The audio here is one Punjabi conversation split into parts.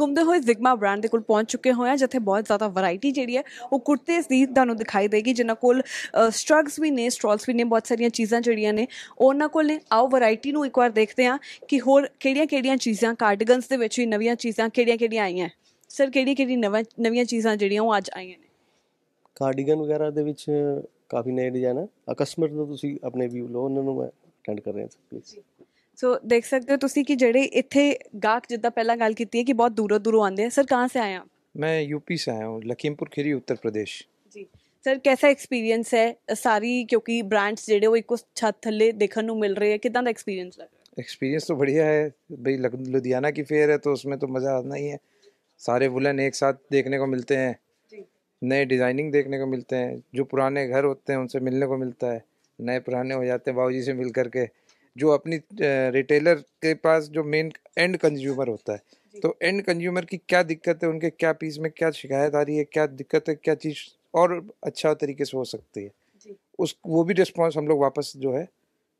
ਘੁੰਮਦੇ ਹੋਏ ਜ਼ਿਗਮਾ ਬ੍ਰਾਂਡ ਦੇ ਕੋਲ ਪਹੁੰਚ ਚੁੱਕੇ ਹੋਇਆ ਜਿੱਥੇ ਬਹੁਤ ਜ਼ਿਆਦਾ ਵੈਰਾਈਟੀ ਜਿਹੜੀ ਹੈ ਉਹ ਇਸ ਦੀ ਤੁਹਾਨੂੰ ਦਿਖਾਈ ਦੇਗੀ ਜਿਨ੍ਹਾਂ ਕੋਲ ਸਟ੍ਰਗਸ ਵੀ ਨੇ ਸਟ੍ਰੋਲਸ ਵੀ ਨੇ ਬਹੁਤ ਸਾਰੀਆਂ ਚੀਜ਼ਾਂ ਜਿਹੜੀਆਂ ਨੇ ਉਹਨਾਂ ਕੋਲ ਨੇ ਆਓ ਵੈਰਾਈਟੀ ਨੂੰ ਇੱਕ ਵਾਰ ਦੇਖਦੇ ਆ ਕਿ ਹੋਰ ਕਿਹੜੀਆਂ-ਕਿਹੜੀਆਂ ਚੀਜ਼ਾਂ ਕਾਰਡਿਗਨਸ ਦੇ ਵਿੱਚ ਵੀ ਨਵੀਆਂ ਚੀਜ਼ਾਂ ਕਿਹੜੀਆਂ-ਕਿਹੜੀਆਂ ਆਈਆਂ ਸਰ ਕਿਹੜੀ-ਕਿਹੜੀ ਨਵੀਆਂ ਚੀਜ਼ਾਂ ਜਿਹੜੀਆਂ ਉਹ ਅੱਜ ਆਈਆਂ ਨੇ ਕਾਰਡੀਗਨ ਵਗੈਰਾ ਦੇ ਵਿੱਚ ਕਾਫੀ ਨਏ ਡਿਜ਼ਾਈਨ ਆ ਕਸਟਮਰ ਨੂੰ ਤੁਸੀਂ ਆਪਣੇ ਵੀਊ ਲੋ ਉਹਨਾਂ ਨੂੰ ਅਟੈਂਡ ਕਰ ਰਹੇ ਹਾਂ ਪਲੀਜ਼ ਸੋ ਦੇਖ ਸਕਦੇ ਹੋ ਤੁਸੀਂ ਕਿ ਜਿਹੜੇ ਇੱਥੇ ਗਾਹਕ ਜਿੱਦਾਂ ਪਹਿਲਾਂ ਗੱਲ ਕੀਤੀ ਹੈ ਕਿ ਬਹੁਤ ਦੂਰੋਂ ਦੂਰੋਂ ਆਉਂਦੇ ਆ ਸਰ ਕਹਾਂ ਸੇ ਆਏ ਆਪ मैं यूपी से आया हूँ लखीमपुर खीरी उत्तर प्रदेश ਜੀ ਸਰ ਕਿਹਦਾ ਐਕਸਪੀਰੀਅੰਸ ਹੈ ਸਾਰੀ ਕਿਉਂਕਿ ਬ੍ਰਾਂਡਸ ਜਿਹੜੇ ਉਹ ਇੱਕੋ ਛੱਤ ਥੱਲੇ ਦੇਖਣ ਨੂੰ ਮਿਲ ਰਹੇ ਹੈ ਕਿਦਾਂ ਦਾ ਐਕਸਪੀਰੀਅੰਸ ਲੱਗ ਰਿਹਾ एक्सपीरियंस तो बढ़िया है भाई लख- लुधियाना की फेयर है तो उसमें तो मज़ा आना ही है सारे वुलन एक साथ देखने को मिलते हैं जी। नए डिज़ाइनिंग देखने को मिलते हैं जो पुराने घर होते हैं उनसे मिलने को मिलता है नए पुराने हो जाते हैं बाबूजी से मिल करके जो अपनी रिटेलर के पास जो मेन एंड कंज्यूमर होता है तो एंड कंज्यूमर की क्या दिक्कत है उनके क्या पीस में क्या शिकायत आ रही है क्या दिक्कत है क्या चीज़ और अच्छा तरीके से हो सकती है उस वो भी रिस्पॉन्स हम लोग वापस जो है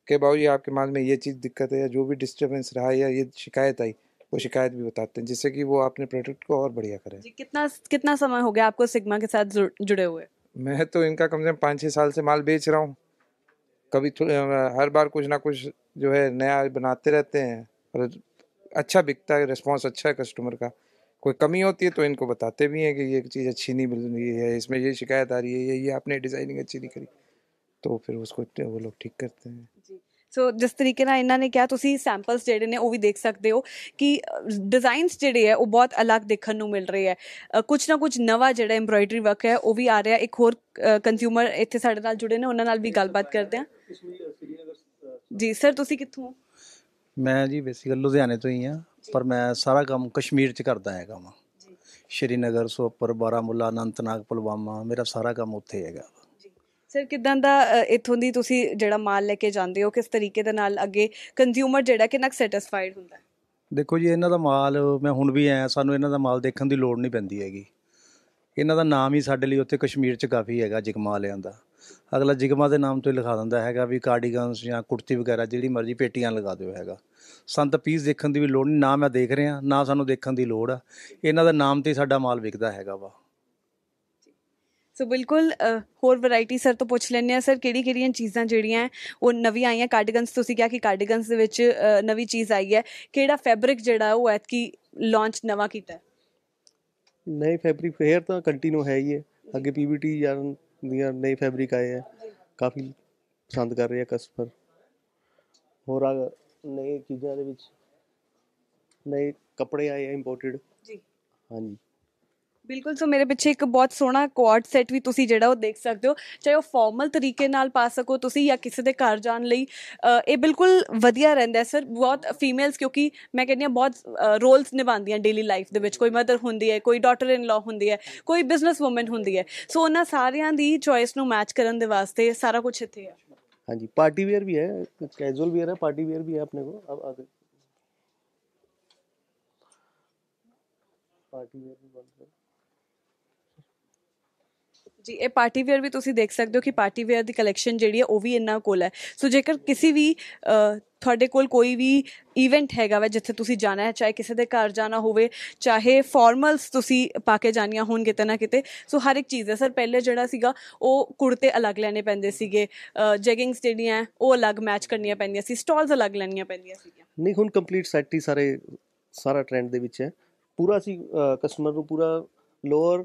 कि भाई जी आपके माल में ये चीज़ दिक्कत है या जो भी डिस्टर्बेंस रहा है या ये शिकायत आई वो शिकायत भी बताते हैं जिससे कि वो अपने प्रोडक्ट को और बढ़िया करें कितना कितना समय हो गया आपको सिग्मा के साथ जुड़े हुए मैं तो इनका कम से कम पाँच छः साल से माल बेच रहा हूँ कभी हर बार कुछ ना कुछ जो है नया बनाते रहते हैं और अच्छा बिकता है रिस्पॉन्स अच्छा है कस्टमर का कोई कमी होती है तो इनको बताते भी हैं कि ये चीज़ अच्छी नहीं मिल रही है इसमें ये शिकायत आ रही है ये ये आपने डिज़ाइनिंग अच्छी नहीं करी तो फिर उसको वो लोग ठीक करते हैं सो so, जिस तरीके ना इन्होंने कहा तुम सैंपल्स जड़े ने वो भी देख सकते हो कि डिज़ाइनस जोड़े है वो बहुत अलग देखने को मिल रहे हैं कुछ ना कुछ नवा जो एम्ब्रॉयडरी वर्क है वो भी आ रहा है एक होर कंज्यूमर इतने साढ़े जुड़े ने उन्होंने भी गलबात करते हैं ਜੀ ਸਰ ਤੁਸੀਂ ਕਿੱਥੋਂ ਮੈਂ ਜੀ ਬੇਸਿਕਲ ਲੁਧਿਆਣੇ ਤੋਂ ਹੀ ਆ ਪਰ ਮੈਂ ਸਾਰਾ ਕੰਮ ਕਸ਼ਮੀਰ 'ਚ ਕਰਦਾ ਹੈਗਾ ਮੈਂ ਜੀ ਸ਼੍ਰੀਨਗਰ ਸੋਪਰ ਬਾਰਾਮੁਲਾ ਅਨੰਤਨਾਗ ਪੁਲਵਾਮਾ ਮੇਰਾ ਸਾਰਾ ਕੰਮ ਉੱਥੇ ਹੈਗਾ ਸਰ ਕਿਦਾਂ ਦਾ ਇਥੋਂ ਦੀ ਤੁਸੀਂ ਜਿਹੜਾ ਮਾਲ ਲੈ ਕੇ ਜਾਂਦੇ ਹੋ ਕਿਸ ਤਰੀਕੇ ਦੇ ਨਾਲ ਅੱਗੇ ਕੰਜ਼ਿਊਮਰ ਜਿਹੜਾ ਕਿ ਨਾ ਸੈਟੀਸਫਾਈਡ ਹੁੰਦਾ ਦੇਖੋ ਜੀ ਇਹਨਾਂ ਦਾ ਮਾਲ ਮੈਂ ਹੁਣ ਵੀ ਆਇਆ ਸਾਨੂੰ ਇਹਨਾਂ ਦਾ ਮਾਲ ਦੇਖਣ ਦੀ ਲੋੜ ਨਹੀਂ ਪੈਂਦੀ ਹੈਗੀ ਇਹਨਾਂ ਦਾ ਨਾਮ ਹੀ ਸਾਡੇ ਲਈ ਉੱਥੇ ਕਸ਼ਮੀਰ 'ਚ ਕਾਫੀ ਹੈਗਾ ਜਗਮਾਲਿਆਂ ਦਾ ਅਗਲਾ ਜਿਗਮਾ ਦੇ ਨਾਮ ਤੋਂ ਹੀ ਲਿਖਾ ਦਿੰਦਾ ਹੈਗਾ ਵੀ ਕਾਰਡੀਗਨਸ ਜਾਂ ਕੁੜਤੀ ਵਗੈਰਾ ਜਿਹੜੀ ਮਰਜ਼ੀ ਪੇਟੀਆਂ ਲਗਾ ਦਿਓ ਹੈਗਾ ਸੰਤ ਪੀਸ ਦੇਖਣ ਦੀ ਵੀ ਲੋੜ ਨਹੀਂ ਨਾ ਮੈਂ ਦੇਖ ਰਿਹਾ ਨਾ ਸਾਨੂੰ ਦੇਖਣ ਦੀ ਲੋੜ ਆ ਇਹਨਾਂ ਦਾ ਨਾਮ ਤੇ ਸਾਡਾ ਮਾਲ ਵਿਕਦਾ ਹੈਗਾ ਵਾ ਸੋ ਬਿਲਕੁਲ ਹੋਰ ਵੈਰਾਈਟੀ ਸਰ ਤੋਂ ਪੁੱਛ ਲੈਣੇ ਆ ਸਰ ਕਿਹੜੀ ਕਿਹੜੀਆਂ ਚੀਜ਼ਾਂ ਜਿਹੜੀਆਂ ਉਹ ਨਵੀਂ ਆਈਆਂ ਕਾਰਡੀਗਨਸ ਤੁਸੀਂ ਕਿਹਾ ਕਿ ਕਾਰਡੀਗਨਸ ਦੇ ਵਿੱਚ ਨਵੀਂ ਚੀਜ਼ ਆਈ ਹੈ ਕਿਹੜਾ ਫੈਬਰਿਕ ਜਿਹੜਾ ਉਹ ਕੀ ਲਾਂਚ ਨਵਾਂ ਕੀਤਾ ਨਹੀਂ ਫੈਬਰਿਕ ਫੇਅਰ ਤਾਂ ਕੰਟੀਨਿਊ ਹੈ ਹੀ ਹੈ ਅੱਗੇ ਪੀਬੀਟੀ ਜਾਂ ਦੀਆਂ ਨਈ ਫੈਬਰਿਕ ਆਏ ਆ ਕਾਫੀ ਪਸੰਦ ਕਰ ਰਹੇ ਆ ਕਸਟਮਰ ਹੋਰ ਆ ਨਏ ਚੀਜ਼ਾਂ ਦੇ ਵਿੱਚ ਨਏ ਕੱਪੜੇ ਆਏ ਆ ਇੰਪੋਰਟਡ ਜੀ ਹਾਂਜੀ ਬਿਲਕੁਲ ਸੋ ਮੇਰੇ ਪਿੱਛੇ ਇੱਕ ਬਹੁਤ ਸੋਹਣਾ ਕੁਆਰਟ ਸੈੱਟ ਵੀ ਤੁਸੀਂ ਜਿਹੜਾ ਉਹ ਦੇਖ ਸਕਦੇ ਹੋ ਚਾਹੇ ਉਹ ਫਾਰਮਲ ਤਰੀਕੇ ਨਾਲ ਪਾ ਸਕੋ ਤੁਸੀਂ ਜਾਂ ਕਿਸੇ ਦੇ ਘਰ ਜਾਣ ਲਈ ਇਹ ਬਿਲਕੁਲ ਵਧੀਆ ਰਹਿੰਦਾ ਹੈ ਸਰ ਬਹੁਤ ਫੀਮੇਲਸ ਕਿਉਂਕਿ ਮੈਂ ਕਹਿੰਦੀ ਆ ਬਹੁਤ ਰੋਲਸ ਨਿਭਾਉਂਦੀਆਂ ਡੇਲੀ ਲਾਈਫ ਦੇ ਵਿੱਚ ਕੋਈ ਮਦਰ ਹੁੰਦੀ ਹੈ ਕੋਈ ਡਾਟਰ ਇਨ ਲਾ ਹੁੰਦੀ ਹੈ ਕੋਈ ਬਿਜ਼ਨਸ ਔਮਨ ਹੁੰਦੀ ਹੈ ਸੋ ਉਹਨਾਂ ਸਾਰਿਆਂ ਦੀ ਚੋਇਸ ਨੂੰ ਮੈਚ ਕਰਨ ਦੇ ਵਾਸਤੇ ਸਾਰਾ ਕੁਝ ਇੱਥੇ ਹੈ ਹਾਂਜੀ ਪਾਰਟੀ ਵੇਅਰ ਵੀ ਹੈ ਕੈਜੂਅਲ ਵੇਅਰ ਹੈ ਪਾਰਟੀ ਵੇਅਰ ਵੀ ਹੈ ਆਪਣੇ ਕੋਲ ਅਬ ਪਾਰਟੀ ਵੇਅਰ ਜੀ ਇਹ ਪਾਰਟੀ ਵੇਅਰ ਵੀ ਤੁਸੀਂ ਦੇਖ ਸਕਦੇ ਹੋ ਕਿ ਪਾਰਟੀ ਵੇਅਰ ਦੀ ਕਲੈਕਸ਼ਨ ਜਿਹੜੀ ਹੈ ਉਹ ਵੀ ਇੰਨਾ ਕੋਲ ਹੈ ਸੋ ਜੇਕਰ ਕਿਸੇ ਵੀ ਤੁਹਾਡੇ ਕੋਲ ਕੋਈ ਵੀ ਇਵੈਂਟ ਹੈਗਾ ਵਾ ਜਿੱਥੇ ਤੁਸੀਂ ਜਾਣਾ ਹੈ ਚਾਹੇ ਕਿਸੇ ਦੇ ਘਰ ਜਾਣਾ ਹੋਵੇ ਚਾਹੇ ਫਾਰਮਲਸ ਤੁਸੀਂ ਪਾ ਕੇ ਜਾਣੀਆਂ ਹੋਣ ਕਿਤੇ ਨਾ ਕਿਤੇ ਸੋ ਹਰ ਇੱਕ ਚੀਜ਼ ਹੈ ਸਰ ਪਹਿਲੇ ਜਿਹੜਾ ਸੀਗਾ ਉਹ ਕੁੜਤੇ ਅਲੱਗ ਲੈਣੇ ਪੈਂਦੇ ਸੀਗੇ ਜੈਗਿੰਗਸ ਜਿਹੜੀਆਂ ਉਹ ਅਲੱਗ ਮੈਚ ਕਰਨੀਆਂ ਪੈਂਦੀਆਂ ਸੀ ਸਟਾਲਸ ਅਲੱਗ ਲੈਣੀਆਂ ਪੈਂਦੀਆਂ ਸੀਗੀਆਂ ਨਹੀਂ ਹੁਣ ਕੰਪਲੀਟ ਸੈਟ ਹੀ ਸਾਰੇ ਸਾਰਾ ਟ੍ਰੈਂਡ ਦੇ ਵਿੱਚ ਹੈ ਪੂਰਾ ਸੀ ਕਸਟਮਰ ਨੂੰ ਪੂਰਾ ਲੋਅਰ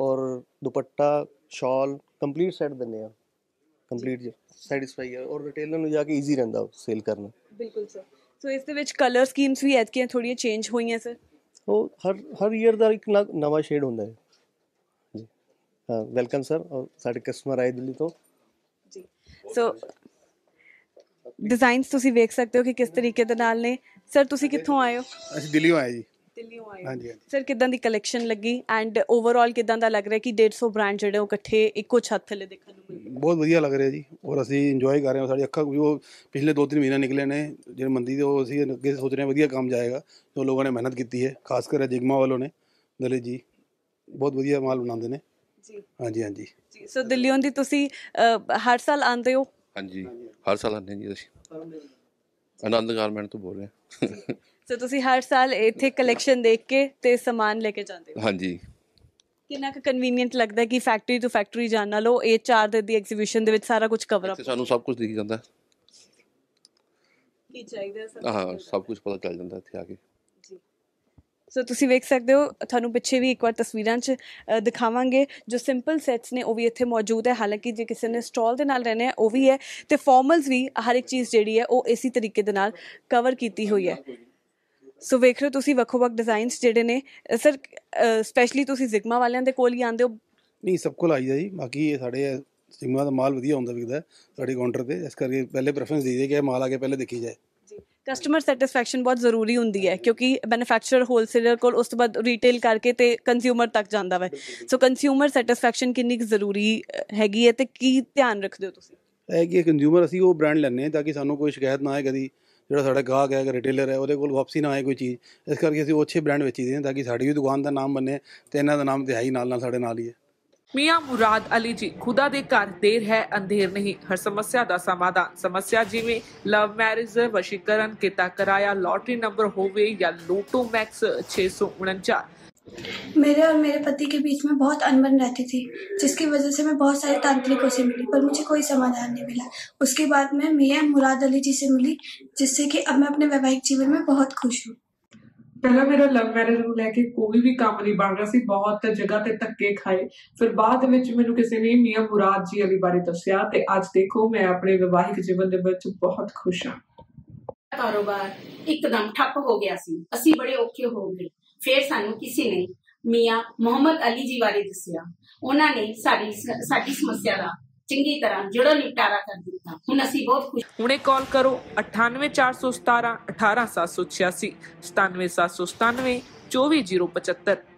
ਔਰ ਦੁਪੱਟਾ ਸ਼ਾਲ ਕੰਪਲੀਟ ਸੈਟ ਦਿੰਨੇ ਆ ਕੰਪਲੀਟ ਸੈਟੀਸਫਾਈ ਆ ਔਰ ਰਿਟੇਲਰ ਨੂੰ ਜਾ ਕੇ ਈਜ਼ੀ ਰਹਿੰਦਾ ਸੇਲ ਕਰਨਾ ਬਿਲਕੁਲ ਸਰ ਸੋ ਇਸ ਦੇ ਵਿੱਚ ਕਲਰ ਸਕੀਮਸ ਵੀ ਐਤਕੀਆਂ ਥੋੜੀਆਂ ਚੇਂਜ ਹੋਈਆਂ ਸਰ ਉਹ ਹਰ ਹਰ ਈਅਰ ਦਾ ਇੱਕ ਨਵਾਂ ਸ਼ੇਡ ਹੁੰਦਾ ਹੈ ਜੀ ਵੈਲਕਮ ਸਰ ਔਰ ਸਾਡੇ ਕਸਟਮਰ ਆਏ ਦਿੱਲੀ ਤੋਂ ਜੀ ਸੋ ਡਿਜ਼ਾਈਨਸ ਤੁਸੀਂ ਵੇਖ ਸਕਦੇ ਹੋ ਕਿ ਕਿਸ ਤਰੀਕੇ ਦੇ ਨਾਲ ਨੇ ਸਰ ਤੁਸੀਂ ਕਿੱਥੋਂ ਆਏ ਹੋ ਅਸੀਂ ਦਿੱਲੀੋਂ ਆਏ ਜੀ ਦਿੱਲੀੋਂ ਆਏ ਹਾਂਜੀ ਹਾਂਜੀ ਸਰ ਕਿਦਾਂ ਦੀ ਕਲੈਕਸ਼ਨ ਲੱਗੀ ਐਂਡ ਓਵਰਆਲ ਕਿਦਾਂ ਦਾ ਲੱਗ ਰਿਹਾ ਕਿ 150 ਬ੍ਰਾਂਡ ਜਿਹੜੇ ਉਹ ਇਕੱਠੇ ਇੱਕੋ ਛੱਤ ਥੱਲੇ ਦੇਖਣ ਨੂੰ ਮਿਲ ਬਹੁਤ ਵਧੀਆ ਲੱਗ ਰਿਹਾ ਜੀ ਔਰ ਅਸੀਂ ਇੰਜੋਏ ਕਰ ਰਹੇ ਹਾਂ ਸਾਡੀ ਅੱਖਾਂ ਵੀ ਉਹ ਪਿਛਲੇ 2-3 ਮਹੀਨੇ ਨਿਕਲੇ ਨੇ ਜਿਹੜੇ ਮੰਦੀ ਦੇ ਉਹ ਅਸੀਂ ਅੱਗੇ ਸੋਚ ਰਹੇ ਹਾਂ ਵਧੀਆ ਕੰਮ ਜਾਏਗਾ ਜੋ ਲੋਕਾਂ ਨੇ ਮਿਹਨਤ ਕੀਤੀ ਹੈ ਖਾਸ ਕਰ ਜਿਗਮਾ ਵਾਲੋਂ ਨੇ ਦਲੇ ਜੀ ਬਹੁਤ ਵਧੀਆ ਮਾਲ ਬਣਾਉਂਦੇ ਨੇ ਜੀ ਹਾਂਜੀ ਹਾਂਜੀ ਜੀ ਸੋ ਦਿੱਲੀੋਂ ਦੀ ਤੁਸੀਂ ਹਰ ਸਾਲ ਆਉਂਦੇ ਹੋ ਹਾਂਜੀ ਹਰ ਸਾਲ ਆਉਂਦੇ ਜੀ ਅਸੀਂ ਆਨੰਦ ਗਾਰਮੈਂਟ ਤੋਂ ਬੋਲ ਰਹੇ ਹਾਂ ਸੋ ਤੁਸੀਂ ਹਰ ਸਾਲ ਇੱਥੇ ਕਲੈਕਸ਼ਨ ਦੇਖ ਕੇ ਤੇ ਸਮਾਨ ਲੈ ਕੇ ਜਾਂਦੇ ਹੋ ਹਾਂਜੀ ਕਿੰਨਾ ਕੁ ਕਨਵੀਨੀਅੰਟ ਲੱਗਦਾ ਕਿ ਫੈਕਟਰੀ ਤੋਂ ਫੈਕਟਰੀ ਜਾਣ ਨਾਲੋਂ ਇਹ 4 ਦਿਨ ਦੀ ਐਗਜ਼ੀਬਿਸ਼ਨ ਦੇ ਵਿੱਚ ਸਾਰਾ ਕੁਝ ਕਵਰ ਅਪ ਸਾਨੂੰ ਸਭ ਕੁਝ ਦਿਖ ਜਾਂਦਾ ਕੀ ਚਾਹੀਦਾ ਸਭ ਹਾਂ ਸਭ ਕੁਝ ਪਤਾ ਚੱਲ ਜਾਂਦਾ ਇੱਥੇ ਆ ਕੇ ਸੋ ਤੁਸੀਂ ਵੇਖ ਸਕਦੇ ਹੋ ਤੁਹਾਨੂੰ ਪਿੱਛੇ ਵੀ ਇੱਕ ਵਾਰ ਤਸਵੀਰਾਂ 'ਚ ਦਿਖਾਵਾਂਗੇ ਜੋ ਸਿੰਪਲ ਸੈਟਸ ਨੇ ਉਹ ਵੀ ਇੱਥੇ ਮੌਜੂਦ ਹੈ ਹਾਲਾਂਕਿ ਜੇ ਕਿਸੇ ਨੇ ਸਟਾਲ ਦੇ ਨਾਲ ਰਹਿਣਾ ਹੈ ਉਹ ਵੀ ਹੈ ਤੇ ਫਾਰਮਲਸ ਵੀ ਹਰ ਇੱਕ ਚੀਜ਼ ਜਿਹੜੀ ਹੈ ਉਹ ਇਸੇ ਤਰੀਕੇ ਦੇ ਨਾਲ ਕਵਰ ਕੀਤੀ ਹੋਈ ਹੈ ਸੋ ਵੇਖ ਰਹੇ ਤੁਸੀਂ ਵੱਖੋ ਵੱਖ ਡਿਜ਼ਾਈਨਸ ਜਿਹੜੇ ਨੇ ਸਰ ਸਪੈਸ਼ਲੀ ਤੁਸੀਂ ਜ਼ਿਗਮਾ ਵਾਲਿਆਂ ਦੇ ਕੋਲ ਹੀ ਆਂਦੇ ਹੋ ਨਹੀਂ ਸਭ ਕੋਲ ਆਈਦਾ ਜੀ ਬਾਕੀ ਇਹ ਸਾਡੇ ਜ਼ਿਗਮਾ ਦਾ ਮਾਲ ਵਧੀਆ ਹੁੰਦਾ ਵਿਕਦਾ ਸਾਡੇ ਕਾਊਂਟਰ ਤੇ ਇਸ ਕਰਕੇ ਪਹਿਲੇ ਪ੍ਰੈਫਰੈਂਸ ਦੇ ਦੇ ਕਿ ਮਾਲ ਆ ਕੇ ਪਹਿਲੇ ਦੇਖੀ ਜਾਏ ਕਸਟਮਰ ਸੈਟੀਸਫੈਕਸ਼ਨ ਬਹੁਤ ਜ਼ਰੂਰੀ ਹੁੰਦੀ ਹੈ ਕਿਉਂਕਿ ਮੈਨੂਫੈਕਚਰਰ ਹੋਲਸੇਲਰ ਕੋਲ ਉਸ ਤੋਂ ਬਾਅਦ ਰੀਟੇਲ ਕਰਕੇ ਤੇ ਕੰਜ਼ਿਊਮਰ ਤੱਕ ਜਾਂਦਾ ਵਾ ਸੋ ਕੰਜ਼ਿਊਮਰ ਸੈਟੀਸਫੈਕਸ਼ਨ ਕਿੰਨੀ ਜ਼ਰੂਰੀ ਹੈਗੀ ਹੈ ਤੇ ਕੀ ਧਿਆਨ ਰੱਖਦੇ ਹੋ ਤੁਸੀਂ ਹੈਗੀ ਕਿ ਕੰਜ਼ਿਊਮਰ ਅਸੀਂ ਉਹ ਬ੍ਰਾਂਡ ਲੈਣੇ ਆ ਤਾਂ ਕਿ ਸਾਨੂੰ ਕੋਈ ਸ਼ਿਕਾਇਤ ਨਾ ਆਏ ਕਦੀ ਜਿਹੜਾ ਸਾਡਾ ਗਾਹਕ ਹੈ ਰਿਟੇਲਰ ਹੈ ਉਹਦੇ ਕੋਲ ਵਾਪਸੀ ਨਾ ਆਏ ਕੋਈ ਚੀਜ਼ ਇਸ ਕਰਕੇ ਅਸੀਂ ਉਹ ਅੱਛੇ ਬ੍ਰਾਂਡ ਵੇਚੀਦੇ ਹਾਂ ਤਾਂ ਕਿ ਸਾਡੀ ਵੀ ਦੁਕਾਨ ਦਾ ਨਾਮ ਬਣੇ ਤੇ ਇਹਨਾਂ ਦਾ ਨਾਮ ਤੇ ਹੈ ਨਾਲ ਨਾਲ ਸਾਡੇ ਨਾਲ ਹੀ ਹੈ ਮੀਆਂ ਮੁਰਾਦ ਅਲੀ ਜੀ ਖੁਦਾ ਦੇ ਘਰ ਦੇਰ ਹੈ ਅੰਧੇਰ ਨਹੀਂ ਹਰ ਸਮੱਸਿਆ ਦਾ ਸਮਾਧਾਨ ਸਮੱਸਿਆ ਜਿਵੇਂ ਲਵ ਮੈਰਿਜ ਵਸ਼ੀਕਰਨ ਕਿਤਾ ਕਰਾਇਆ ਲੋਟਰੀ ਨੰਬਰ ਹੋਵੇ ਜਾਂ ਲੋਟੋ ਮੈਕਸ 649 मेरे और मेरे पति के बीच में बहुत अनबन रहती थी जिसकी वजह से मैं बहुत सारे तांत्रिकों से मिली पर मुझे कोई समाधान नहीं मिला उसके बाद मैं मियाँ मुराद अली जी से मिली जिससे कि अब मैं अपने वैवाहिक जीवन में बहुत खुश हूँ पहला मेरा लव मैरिज रूल है कि कोई भी काम नहीं बन रहा सी बहुत जगह ते धक्के खाए फिर बाद में मैंने किसी ने मियाँ मुराद जी अली बारे दसिया तो अज देखो मैं अपने वैवाहिक जीवन बहुत खुश हाँ कारोबार एकदम ठप हो गया सी असी बड़े औखे हो गए ਫਿਰ ਸਾਨੂੰ ਕਿਸੇ ਨੇ ਮੀਆਂ ਮੁਹੰਮਦ ਅਲੀ ਜੀ ਬਾਰੇ ਦੱਸਿਆ ਉਹਨਾਂ ਨੇ ਸਾਡੀ ਸਾਡੀ ਸਮੱਸਿਆ ਦਾ ਚੰਗੀ ਤਰ੍ਹਾਂ ਜੜੋ ਨਿਪਟਾਰਾ ਕਰ ਦਿੱਤਾ ਹੁਣ ਅਸੀਂ ਬਹੁਤ ਖੁਸ਼ ਹੁਣੇ ਕਾਲ ਕਰੋ 98417 18786 97797 24075